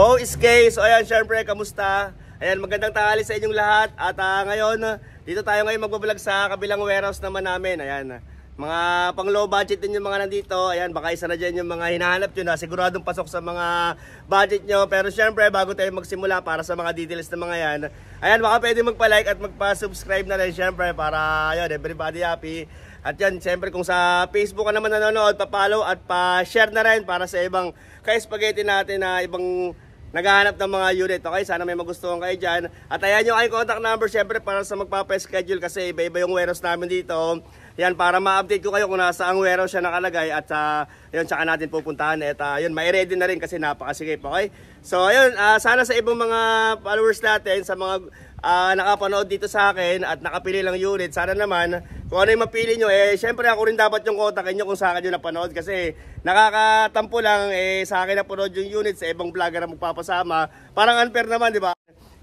Hong oh, SK. So ayan, syempre, kamusta? Ayan, magandang tanghali sa inyong lahat. At uh, ngayon, dito tayo ngayon magbabalag sa kabilang warehouse naman namin. Ayan, mga pang low budget din yung mga nandito. Ayan, baka isa na dyan yung mga hinahanap nyo na siguradong pasok sa mga budget nyo. Pero syempre, bago tayo magsimula para sa mga details ng mga yan, ayan, baka pwede magpa-like at magpa-subscribe na rin syempre para, ayan, everybody happy. At yan, siyempre kung sa Facebook ka naman nanonood, pa-follow at pa-share na rin para sa ibang ka-spaghetti natin na ibang naghahanap ng mga unit. Okay, sana may magustuhan kayo dyan. At ayan yung aking contact number syempre para sa magpapa-schedule kasi iba-iba yung warehouse namin dito. Yan, para ma-update ko kayo kung nasa Anguero siya nakalagay at uh, yun, tsaka natin pupuntahan. At uh, yun, ma-ready na rin kasi po okay? So, ayun, uh, sana sa ibang mga followers natin, sa mga uh, nakapanood dito sa akin at nakapili lang unit, sana naman, kung ano yung mapili nyo, eh, syempre ako rin dapat yung kontakin nyo kung sa akin yung napanood kasi nakakatampo lang, eh, sa akin napanood yung unit, sa eh, ibang vlogger na magpapasama. Parang unfair naman, di ba?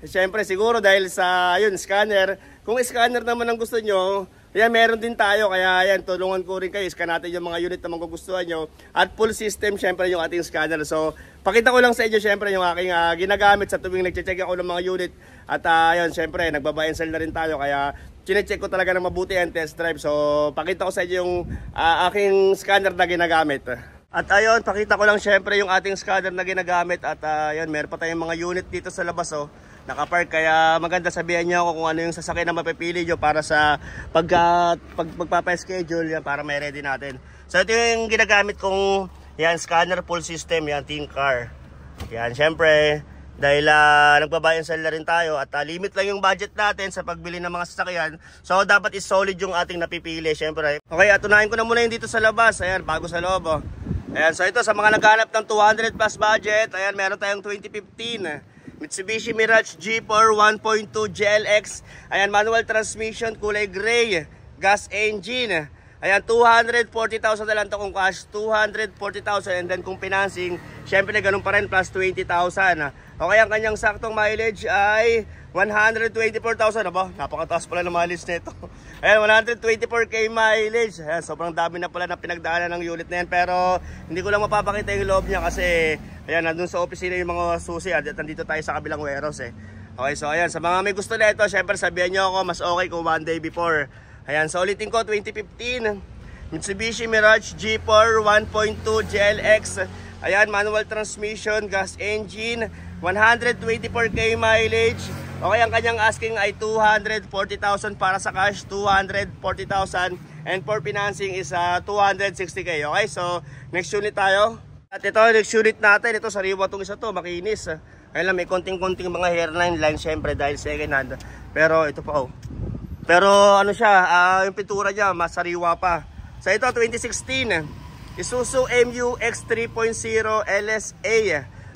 Siyempre siguro dahil sa yun scanner, kung scanner naman ang gusto nyo, Ayan, meron din tayo. Kaya ayan, tulungan ko rin kayo. Scan natin yung mga unit na magugustuhan nyo. At full system, syempre, yung ating scanner. So, pakita ko lang sa inyo, syempre, yung aking uh, ginagamit sa tuwing nagche-check ako ng mga unit. At uh, ayan, syempre, nagbabuy and sell na rin tayo. Kaya, chinecheck ko talaga ng mabuti ang test drive. So, pakita ko sa inyo yung uh, aking scanner na ginagamit. At ayun, pakita ko lang syempre yung ating scanner na ginagamit. At uh, ayun, meron pa tayong mga unit dito sa labas. Oh nakapark. Kaya maganda sabihan niyo ako kung ano yung sasakyan na mapipili niyo para sa pag, ah, pag magpapa-schedule yan para may ready natin. So ito yung ginagamit kong yan, scanner pull system, yan, team car. Yan, syempre, dahil uh, ah, nagbabayang seller rin tayo at uh, limit lang yung budget natin sa pagbili ng mga sasakyan. So dapat is solid yung ating napipili syempre. Okay, at unahin ko na muna yung dito sa labas. Ayan, bago sa loob. Oh. Ayan, so ito sa mga naghanap ng 200 plus budget, ayan, meron tayong 2015. Mitsubishi Mirage G4 1.2 GLX. Ayan, manual transmission, kulay gray, gas engine. Ayan, 240,000 na lang to kung cash, 240,000 and then kung financing, syempre ganun pa rin plus 20,000. Okay, ang kanyang saktong mileage ay 124,000. Aba, napakataas pala ng mileage nito. Ayan, 124k mileage. Ayan, sobrang dami na pala na pinagdaanan ng unit na yan. Pero, hindi ko lang mapapakita yung loob niya kasi Ayan, nandun sa opisina yung mga susi at nandito tayo sa kabilang warehouse eh. Okay, so ayan, sa mga may gusto na ito, syempre sabihan nyo ako, mas okay kung one day before. Ayan, so ulitin ko, 2015, Mitsubishi Mirage G4 1.2 GLX. Ayan, manual transmission, gas engine, 124k mileage. Okay, ang kanyang asking ay 240,000 para sa cash, 240,000 and for financing is uh, ah, 260k. Okay, so next unit tayo. At ito, nagsulit natin. Ito, sariwa itong isa to. Makinis. Kaya lang, may konting-konting mga hairline line, syempre, dahil second hand. Pero, ito pa, oh. Pero, ano siya, uh, yung pintura niya, mas sariwa pa. So, ito, 2016. Isuzu MU X3.0 LSA.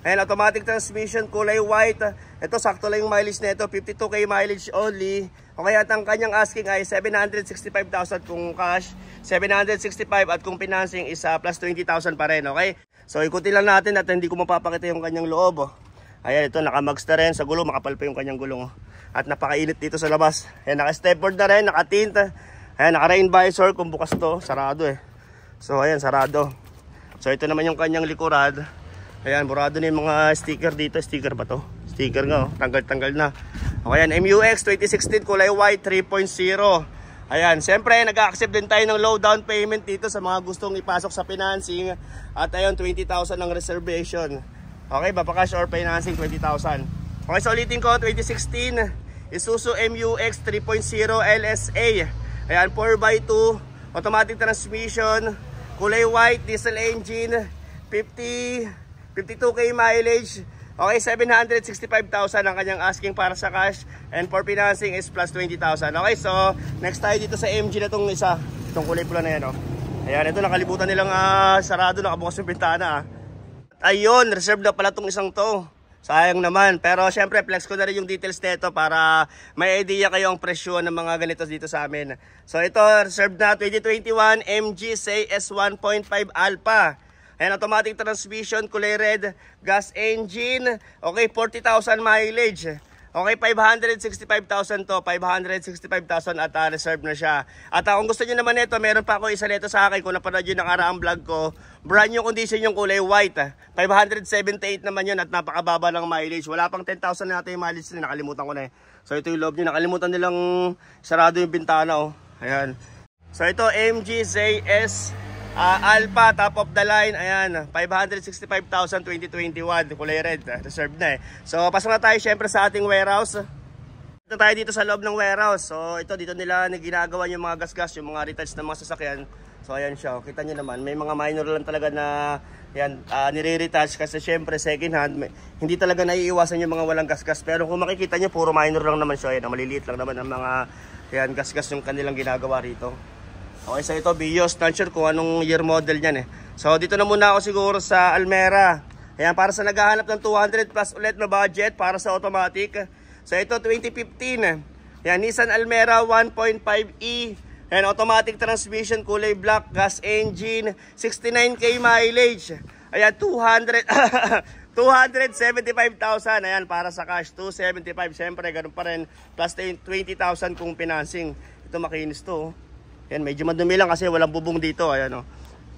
Ayan, automatic transmission, kulay white. Ito, sakto lang yung mileage nito, 52k mileage only. O kaya ang kanyang asking ay 765,000 kung cash, 765 at kung financing is uh, plus 20,000 pa rin, okay? So ikutin lang natin at hindi ko mapapakita yung kanyang loob. Oh. Ayan ito nakamags na rin sa gulong. Makapal pa yung kanyang gulong. Oh. At napakainit dito sa labas. Ayan naka-stepboard na rin. Naka-tint. Ayan naka-rain visor. Kung bukas to sarado eh. So ayan sarado. So ito naman yung kanyang likurad Ayan burado na yung mga sticker dito. Sticker ba to? Sticker nga oh. Tanggal-tanggal na. Okay, ayan MUX 2016 kulay white 3.0. Ayan, siyempre nag-accept din tayo ng low down payment dito sa mga gustong ipasok sa financing at ayun 20,000 ang reservation. Okay, Babacash or financing 20,000. Okay, so ulitin ko 2016 Isuzu MU-X 3.0 LSA. Ayan 4x2 automatic transmission, kulay white diesel engine, 50 52k mileage, Okay, 765,000 ang kanyang asking para sa cash and for financing is plus 20,000. Okay, so next tayo dito sa MG na tong isa, itong kulay pula na yan. Oh. Ayan, ito nakalibutan nilang uh, sarado, nakabukas yung bintana. Ah. Ayun, reserved na pala tong isang to. Sayang naman. Pero syempre, flex ko na rin yung details nito para may idea kayo ang presyo ng mga ganito dito sa amin. So ito, reserved na 2021 MG Say S1.5 Alpha and automatic transmission, kulay red, gas engine, okay, 40,000 mileage. Okay, 565,000 to, 565,000 at uh, reserve na siya. At uh, kung gusto niyo naman ito, meron pa ako isa nito sa akin kung napanood niyo nakaraang vlog ko. Brand new condition yung kulay white. 578 naman yun at napakababa ng mileage. Wala pang 10,000 na natin yung mileage nila, nakalimutan ko na eh. So ito yung loob niya, nakalimutan nilang sarado yung bintana oh. Ayan. So ito MGZS Uh, Alpha, top of the line. Ayan, 565,000 2021. Kulay red. Ah, reserved na eh. So, pasok na tayo syempre sa ating warehouse. Ito tayo dito sa loob ng warehouse. So, ito dito nila ginagawa yung mga gasgas, yung mga retouch ng mga sasakyan. So, ayan siya. Oh, kita nyo naman. May mga minor lang talaga na yan, uh, ah, nire-retouch kasi syempre second hand. May, hindi talaga naiiwasan yung mga walang gasgas. Pero kung makikita nyo, puro minor lang naman siya. Ayan, maliliit lang naman ang mga yan, gasgas yung kanilang ginagawa rito. Okay, so ito Bios. Not sure kung anong year model niyan eh. So dito na muna ako siguro sa Almera. Ayan, para sa naghahanap ng 200 plus ulit na budget para sa automatic. So ito 2015. Eh. Ayan, Nissan Almera 1.5e. E. Ayan, automatic transmission, kulay black, gas engine, 69k mileage. Ayan, 200... 275,000 ayan para sa cash 275 syempre ganun pa rin plus 20,000 kung financing ito makinis to oh. Yan, medyo madumi lang kasi walang bubong dito. Ayan, oh.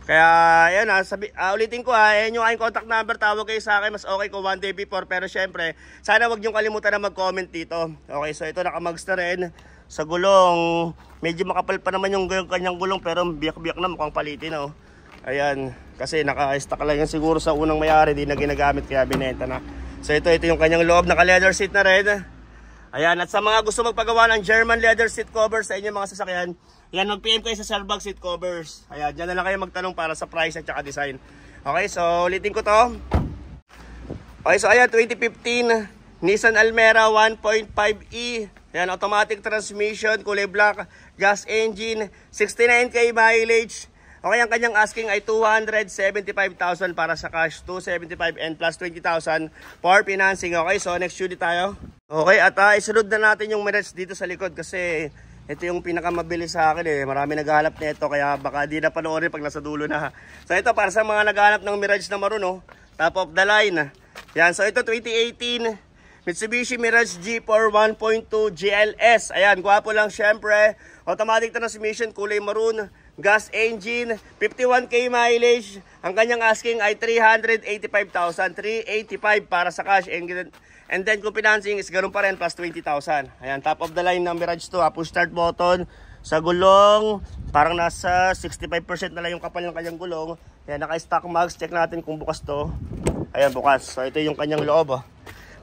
Kaya, ayan ha, ah, sabi, uh, ulitin ko ah, ayan yung aking contact number, tawag kayo sa akin, mas okay ko one day before, pero syempre, sana wag niyong kalimutan na mag-comment dito. Okay, so ito nakamags na rin sa gulong, medyo makapal pa naman yung, yung kanyang gulong, pero biyak-biyak na mukhang palitin oh. Ayan, kasi naka-stack lang yan siguro sa unang mayari, di na ginagamit, kaya binenta na. So ito, ito yung kanyang loob, naka-leather seat na rin. Ayan, at sa mga gusto magpagawa ng German leather seat covers sa inyong mga sasakyan, yan, mag-PM kayo sa Servag seat covers. Ayan, dyan na lang kayo magtanong para sa price at saka design. Okay, so ulitin ko to. Okay, so ayan, 2015 Nissan Almera 1.5e. E. Ayan, automatic transmission, kulay black, gas engine, 69k mileage. Okay, ang kanyang asking ay 275,000 para sa cash, 275 and plus 20,000 for financing. Okay, so next unit tayo. Okay, at uh, isunod na natin yung merits dito sa likod kasi ito yung pinakamabilis sa akin eh. Marami naghahanap nito kaya baka di na panoorin pag nasa dulo na. So ito para sa mga naghahanap ng Mirage na maroon oh. Top of the line. Yan, so ito 2018 Mitsubishi Mirage G4 1.2 GLS. Ayan, gwapo lang syempre. Automatic transmission, kulay maroon gas engine, 51k mileage. Ang kanyang asking ay 385,000, 385 para sa cash And, And then kung financing is ganun pa rin plus 20,000. Ayan, top of the line ng Mirage 2, push start button. Sa gulong, parang nasa 65% na lang yung kapal ng kanyang gulong. Ayan, naka-stock mags. Check natin kung bukas to. Ayan, bukas. So, ito yung kanyang loob. Oh.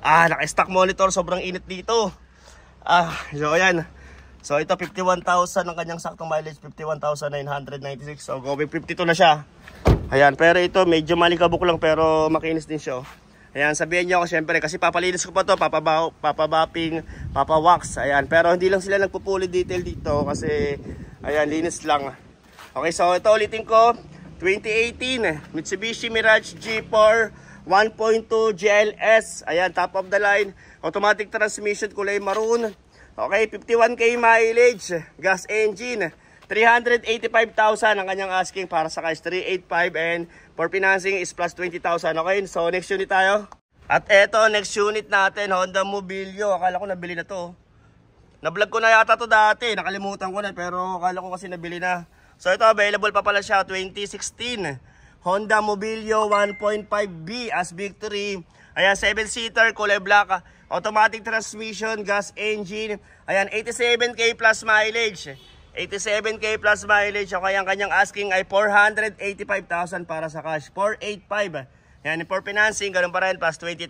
Ah, naka-stock monitor. Sobrang init dito. Ah, so, ayan. So ito 51,000 ang kanyang saktong mileage, 51,996. So going 52 na siya. Ayan, pero ito medyo malikabuk lang pero makinis din siya. Oh. Ayan, sabihin niyo ako syempre kasi papalinis ko pa to, papabaw, papabapping, papawax. Ayan, pero hindi lang sila nagpupuli detail dito kasi ayan, linis lang. Okay, so ito ulitin ko, 2018 eh, Mitsubishi Mirage G4 1.2 GLS. Ayan, top of the line. Automatic transmission, kulay maroon. Okay, 51k mileage, gas engine. 385,000 ang kanyang asking para sa cash 385 and for financing is plus 20,000. Okay, so next unit tayo. At eto, next unit natin, Honda Mobilio. Akala ko nabili na to. Nablog ko na yata to dati. Nakalimutan ko na pero akala ko kasi nabili na. So ito, available pa pala siya 2016. Honda Mobilio 1.5B as Victory. Ayan, 7-seater, kulay black automatic transmission, gas engine. Ayan, 87K plus mileage. 87K plus mileage. Okay, ang kanyang asking ay 485,000 para sa cash. 485. Yan, for financing, ganun pa rin, plus 20,000.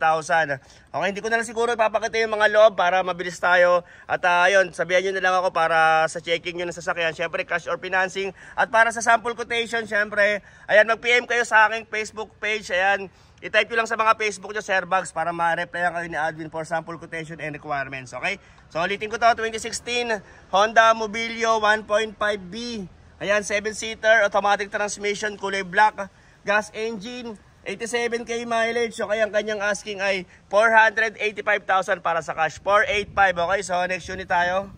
Okay, hindi ko na lang siguro ipapakita yung mga loob para mabilis tayo. At uh, sabihan nyo na lang ako para sa checking nyo ng sasakyan. Siyempre, cash or financing. At para sa sample quotation, siyempre, ayan, mag-PM kayo sa aking Facebook page. Ayan, I-type nyo lang sa mga Facebook nyo, Serbags, para ma-replyan kayo ni admin for sample quotation and requirements, okay? So, ulitin ko to, 2016, Honda Mobilio 1.5B. Ayan, 7-seater, automatic transmission, kulay black, gas engine, 87k mileage. So, kaya ang kanyang asking ay 485,000 para sa cash. 485. Okay, so next unit tayo.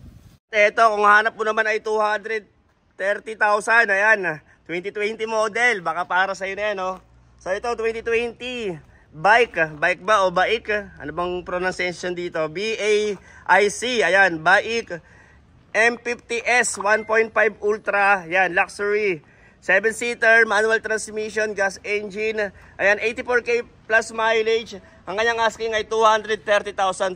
Ito, kung hanap mo naman ay 230,000. Ayan, 2020 model. Baka para sa'yo na yan, oh. So, ito, 2020 bike. Bike ba o bike? Ano bang pronunciation dito? B-A-I-C. Ayan, baik. M50S 1.5 Ultra. Yan, luxury. 7-seater, manual transmission, gas engine. Ayan, 84K plus mileage. Ang kanyang asking ay 230,230.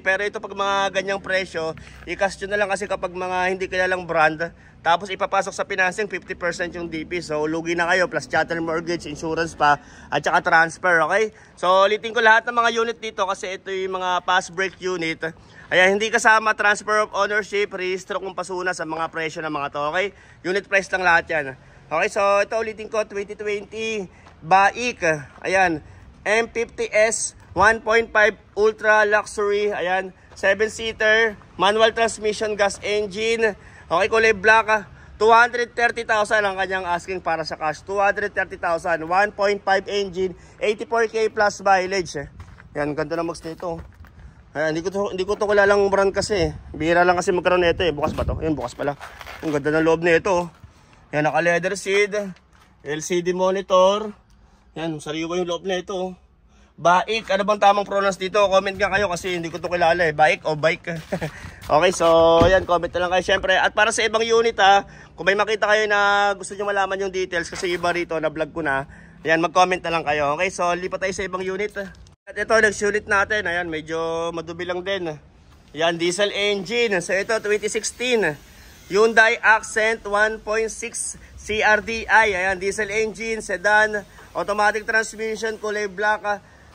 Pero ito pag mga ganyang presyo, i-cast na lang kasi kapag mga hindi kilalang brand. Tapos ipapasok sa financing, 50% yung DP. So, lugi na kayo. Plus chattel mortgage, insurance pa, at saka transfer, okay? So, ulitin ko lahat ng mga unit dito kasi ito yung mga fast break unit. Ayan, hindi kasama transfer of ownership, rehistro kung pasuna sa mga presyo ng mga to, okay? Unit price lang lahat yan. Okay, so ito ulitin ko, 2020 Baik. Ayan, M50S 1.5 Ultra Luxury. Ayan, 7-seater, manual transmission, gas engine. Okay, kulay black. 230,000 ang kanyang asking para sa cash. 230,000, 1.5 engine, 84K plus mileage. Ayan, ganda na mags nito. Ayan, hindi ko to, hindi ko to kilalang brand kasi. Bihira lang kasi magkaroon nito eh. Bukas ba to? Ayun, bukas pala. Ang ganda ng loob nito. Oh. Ayun, naka leather seat, LCD monitor. Yan, sariwa yung loob nito. Oh. Bike, ano bang tamang pronounce dito? Comment nga kayo kasi hindi ko to kilala eh. Bike o bike. okay, so ayan, comment na lang kayo syempre. At para sa ibang unit ha, ah, kung may makita kayo na gusto niyo malaman yung details kasi iba rito na vlog ko na, ayan, mag-comment na lang kayo. Okay, so lipat tayo sa ibang unit. At ito, nagsulit natin. Ayan, medyo madubi lang din. Ayan, diesel engine. So ito, 2016. Hyundai Accent 1.6 CRDI. Ayan, diesel engine, sedan, automatic transmission, kulay black.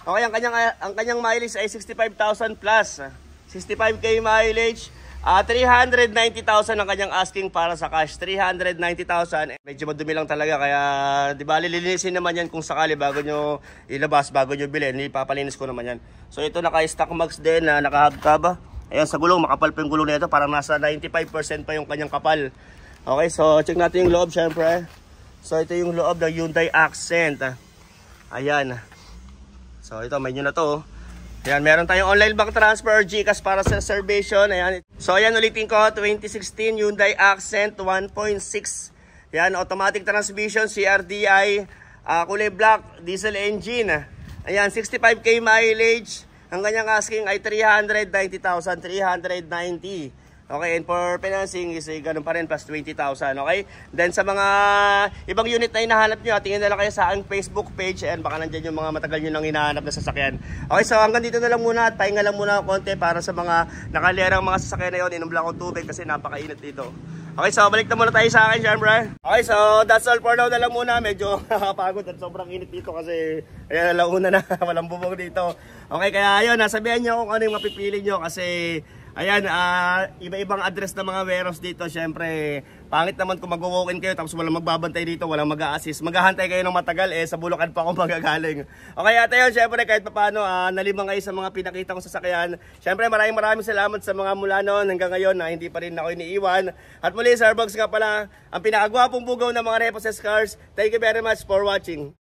Okay, ang kanyang, ang kanyang mileage ay 65,000 plus. 65k mileage. Uh, ah, 390,000 ang kanyang asking para sa cash. 390,000. Eh, medyo madumi lang talaga kaya 'di ba lilinisin naman 'yan kung sakali bago nyo ilabas, bago nyo bilhin. Ipapalinis ko naman 'yan. So ito naka-stock max din na ah, naka nakahagkaba. Ayun sa gulong, makapal pa yung gulong nito, na parang nasa 95% pa yung kanyang kapal. Okay, so check natin yung loob syempre. So ito yung loob ng Hyundai Accent. Ayan. So ito may nyo na 'to. Oh. Ayan, meron tayong online bank transfer or GCash para sa reservation. Ayan. So, ayan, ulitin ko, 2016 Hyundai Accent 1.6. Ayan, automatic transmission, CRDI, uh, ah, kulay black, diesel engine. Ayan, 65k mileage. Ang kanyang asking ay 390,390. Okay, and for financing is eh, ganun pa rin plus 20,000. Okay? Then sa mga ibang unit na hinahanap nyo, tingin na lang kayo sa ang Facebook page and baka nandiyan yung mga matagal nyo nang hinahanap na sasakyan. Okay, so hanggang dito na lang muna at pahinga lang muna ng konti para sa mga nakalerang mga sasakyan na yun. Inumbla ko tubig kasi napakainit dito. Okay, so balik na muna tayo sa akin, syempre. Okay, so that's all for now na lang muna. Medyo nakakapagod at sobrang init dito kasi ayan, launa na. Walang bubong dito. Okay, kaya ayun, nasabihan nyo kung ano yung mapipili nyo kasi Ayan, uh, iba-ibang address ng mga warehouse dito. Siyempre, pangit naman kung mag-walk-in kayo tapos walang magbabantay dito, walang mag-a-assist. Maghahantay kayo ng matagal eh, sa bulakan pa ako magagaling. Okay, at ayun, siyempre kahit paano, uh, ah, nalimang kayo sa mga pinakita ko sa sakyan. Siyempre, maraming maraming salamat sa mga mula noon hanggang ngayon na hindi pa rin ako iniiwan. At muli, Sir Starbucks ka pala, ang pinakagwapong bugaw ng mga Repo Cars. Thank you very much for watching.